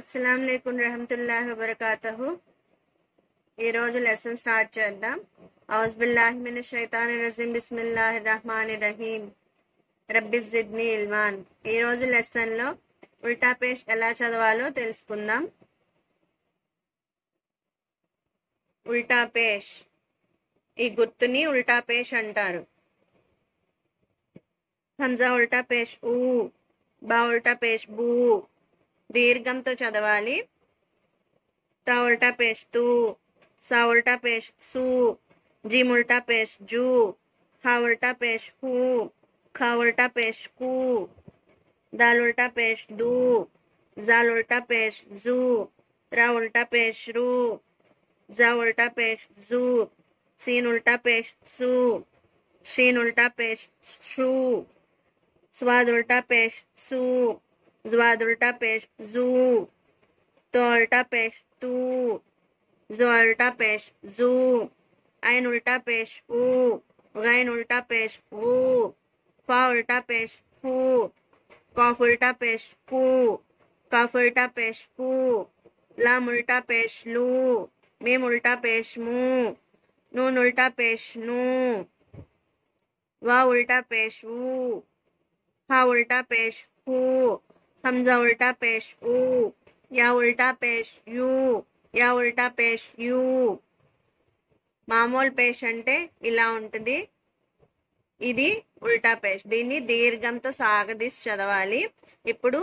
అస్సలం లేకుం రహమతుల్లాహి వబర్కాతహు ఈరోజు lesson start చేద్దాం ఔజ్ బిల్లాహి మిన షైతాని రజీం బిస్మిల్లాహి రహమాని రహీం రబ్బి జిద్ని ఇల్మాన్ ఈరోజు లెసన్లో ఉల్టా పేష్ ఎలా చదవాలో తెలుసుకుందాం ఉల్టా పేష్ ఈ గుర్తుని ఉల్టా పేష్ అంటారు హంజా ఉల్టా పేష్ ఊ బా ఉల్టా పేష్ బూ दीर्घम तो चदवाली तवलटा पेस्तू सवलटा पेस्तू जिमुलटा पेस्जू हवलटा पेस्कू खवलटा पेस्कू दलुलटा पेस्दू जलुलटा पेस्जू रवलटा पेस्रू जवलटा पेस्जू सीनुलटा पेस्सू शीनुलटा पेस्सू पेस्ट सू जुआ उल्टा पेश जू तो उल्टा पेश तू जो उल्टा पेश जू आइन उल्टा पेश ऊ गैन उल्टा पेश ऊ फा उल्टा पेश फू कफ उल्टा पेश कू कफ उल्टा पेश कू लाम उल्टा पेश लू मीम उल्टा पेश मू नून उल्टा पेश नू वाह उल्टा पेश ऊ हा उल्टा पेश हू हमजा उल्टा पेश उ या उल्टा पेश यू या ఉల్టా పేష్ యూ మామూలు పేష్ అంటే ఇలా ఉంటుంది ఇది ఉల్టా పేష్ దీన్ని దీర్ఘంతో సాగదీసి చదవాలి ఇప్పుడు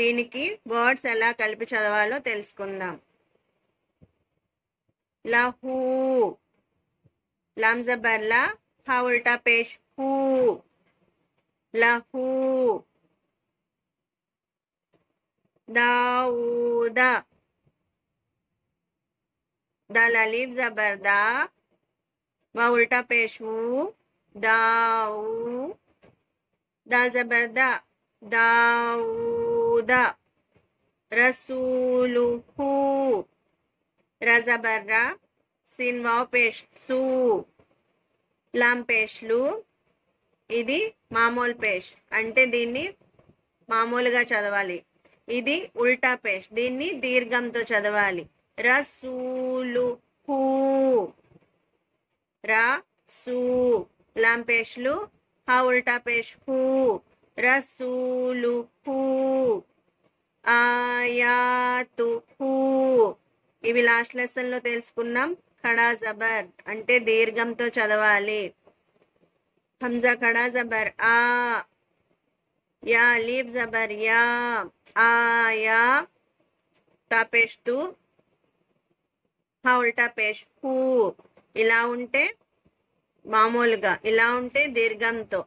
దీనికి వర్డ్స్ ఎలా కలిపి చదవాలో తెలుసుకుందాం లహూ లంజబర్లా హా ఉల్టా పేష్ హూ లహూ దావుదా दाल अलीफ जबरदा व Dau. Dal दाऊ दाल जबरदा दाऊदा रसूलुहु रजबर्रा సిన్ వావ్ పేష్ సు లాం పేష్లు ఇది మామూలు పేష్ అంటే దీన్ని మామూలుగా చదవాలి ఇది ఉల్టా పేస్ట్ దీన్ని దీర్ఘంతో చదవాలి రసూలు హూ రూ సూ లాం పేష్లు హా ఉల్టా పేష్ హూ రసూలు హూ ఆయాతు హూ ఇవి లాస్ట్ లెసన్ లో తెలుసుకున్నాం ఖడా జబర్ అంటే దీర్ఘంతో చదవాలి హంజా ఖడా జబర్ ఆ యా లీబ్ జబర్ యా ఆయా తపేస్తు హౌల్టా పేష్ హూ ఇలా ఉంటే మామూలుగా ఇలా ఉంటే దీర్ఘంతో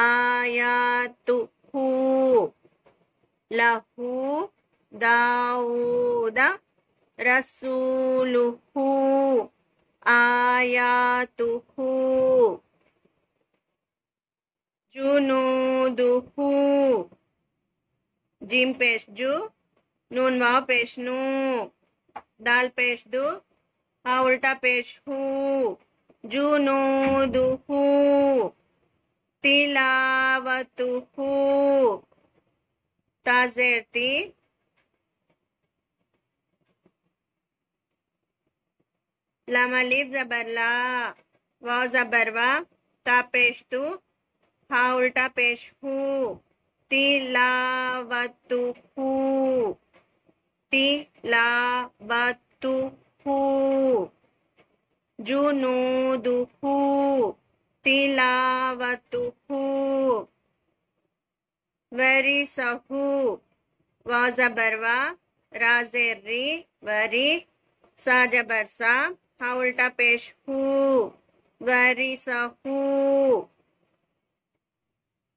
ఆయాతు హూ లహూ దావుద రసూలుహూ ఆయాతుహూ జునూదుహూ జీమ్ పేస్ట్ జు నూన్ వావ్ పేస్ట్ ను దాల్ పేస్ట్ దు ఆ ఉల్టా పేస్ట్ హూ జూ నూ దుహూ తిలావతుహూ తాజేర్తి लमलीफ जबरला वाव जबरवा ता पेश तू हा उल्टा पेश हूँ तिलावतुहु तिलावतुहु जुनूदुहु तिलावतुहु सहु वाजबरवा राजेरी वरी साजबरसा हाउल्टा उल्टा पेश हु वरिसहु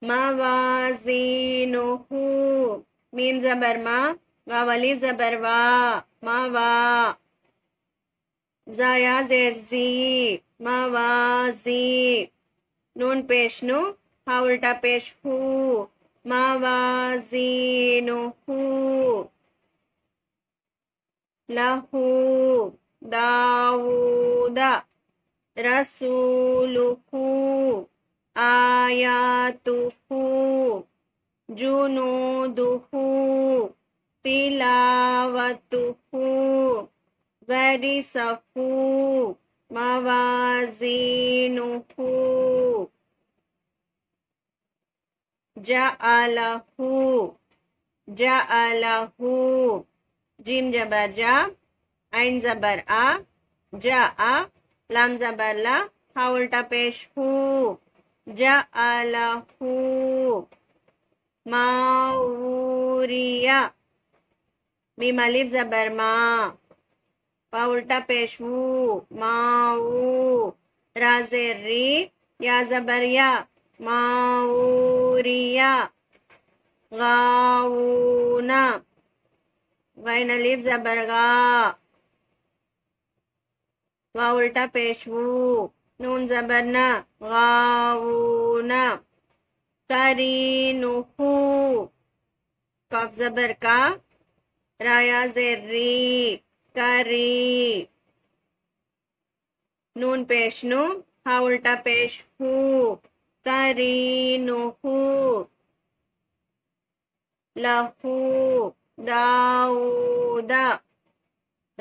మవాజీనుః మీమ్ జబర్ మా వావలి జబర్ వా మవా జయా జెర్జీ మవాజీ నూన్ పేష్ ను హౌల్టా పేష్ హూ మవాజీనుః లహూ దావూద రసూలుకూ आयातुहु जुनूदुहु तिलावतुहु वरिसहु मवाजीनुहु जअलहु जअलहु जिम जबर जा आइन जबर आ जा आ लाम जबर ला हा उल्टा पेश हूँ जलहु माऊरिया बीमालिफ जबर मा पा उल्टा माऊ राजेर या जबरिया माऊरिया गाऊना गैन अलिफ जबर गा वा उल्टा पेश نون زبرنا غاوونا ترينوخو قف زبر کا رايا زري كري نون پیشنو هاولتا پیشفو ترينوخو لهو داودا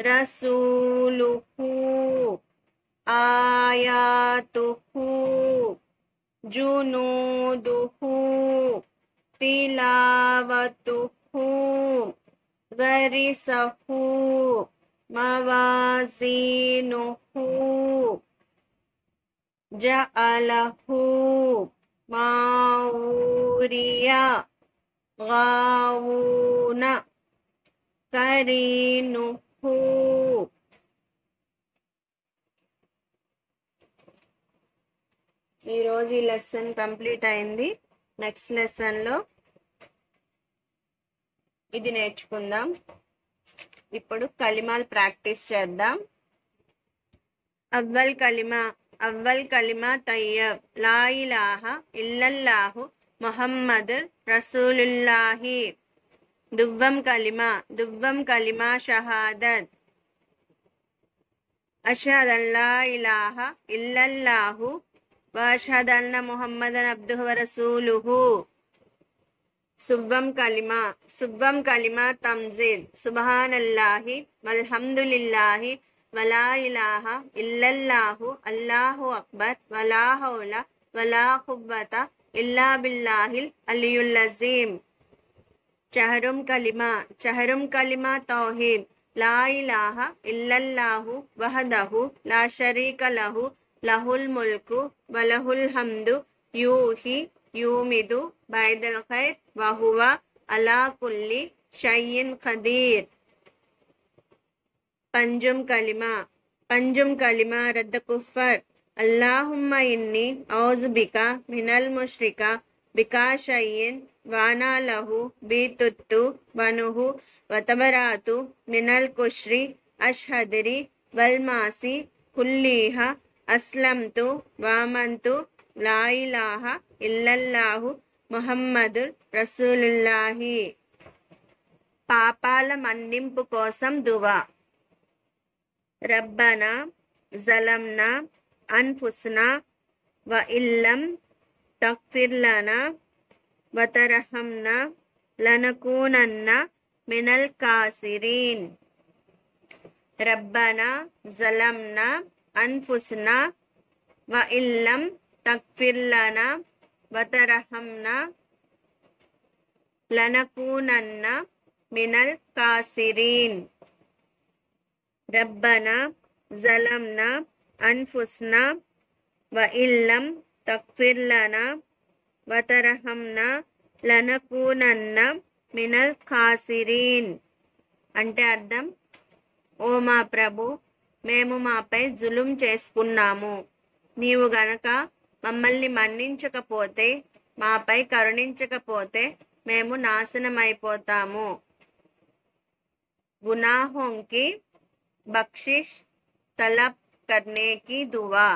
رسولوخو आयातुहु जुनूदुहु तिलावतुहु गरिसहु मवाजीनुहु जअलहु माऊरिया गावून करीनुहु ఈరోజు ఈ లెసన్ కంప్లీట్ అయింది నెక్స్ట్ లెసన్లో ఇది నేర్చుకుందాం ఇప్పుడు కలిమాలు ప్రాక్టీస్ చేద్దాం అవ్వల్ కలిమా అవ్వల్ కలిమా తయ్యబ్ లాయిలాహ ఇలాహ ఇల్లల్లాహు మొహమ్మద్ రసూలుల్లాహి దువ్వం కలిమా దువ్వం కలిమా షహాదత్ అషద్ అల్లా ఇలాహ ఇల్లల్లాహు वशहद अन्न मोहम्मद अब्दुह वरसूलुह सुब्बम कलिमा सुब्बम कलिमा तमजीद सुबहान अल्लाहि वल्हम्दुलिल्लाहि वला इलाहा इल्लल्लाहु अल्लाहु अकबर वला हौला वला कुव्वता इल्ला बिल्लाहिल अलियुल अजीम चहरुम कलिमा चहरुम कलिमा तौहीद ला इलाहा इल्लल्लाहु वहदहु ला शरीक लहु लहुल मुल्क वलहुल हमदु यूही यूमिदु बैदल खैर वहुवा अला कुल्ली शय्यन खदीर पंजुम कलिमा पंजुम कलिमा रद्द कुफर अल्लाहुम्मा इन्नी औज बिका मिनल मुशरिका बिका शय्यन वाना लहु बीतुत्तु वनुहु वतबरातु मिनल कुश्री अशहदरी वलमासी कुल्लीहा అస్లంతు వామంతు లాయిలాహ ఇల్లల్లాహు ముహమ్మదుర్ రసూలుల్లాహి పాపాల మన్నింపు కోసం దువా రబ్బన జలంన అన్ఫుస్న వ ఇల్లం తక్ఫిర్లన వతరహంన లనకూనన్న మినల్ కాసిరీన్ రబ్బన జలంన అన్ఫుస్న వ ఇల్లం తక్ఫిర్లన వతరహంన లనకూనన్న మినల్ కాసిరీన్ రబ్బన జలంన అన్ఫుస్న వ ఇల్లం తక్ఫిర్లన వతరహంన లనకూనన్న మినల్ కాసిరీన్ అంటే అర్థం ఓమా ప్రభు మేము మాపై జులుం చేసుకున్నాము నీవు గనక మమ్మల్ని మన్నించకపోతే మాపై కరుణించకపోతే మేము నాశనమైపోతాము గునాహోంకి బక్షిష్ తలబ్ కర్ణేకి దువా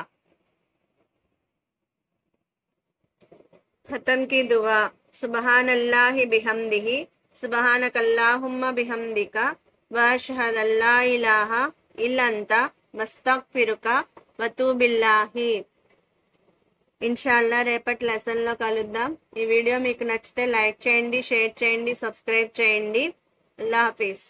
ఖతం కి దువా సుబహానల్లాహి బిహందిహి సుబహానకల్లాహుమ్మ బిహందిక వషహదల్లా అల్లాహిలాహా ఇల్లంతా మస్తాక్ ఫిరుక వతూబిల్లాహి ఇన్షాల్లా రేపటి లెసన్లో కలుద్దాం ఈ వీడియో మీకు నచ్చితే లైక్ చేయండి షేర్ చేయండి సబ్స్క్రైబ్ చేయండి అల్లా హాఫీజ్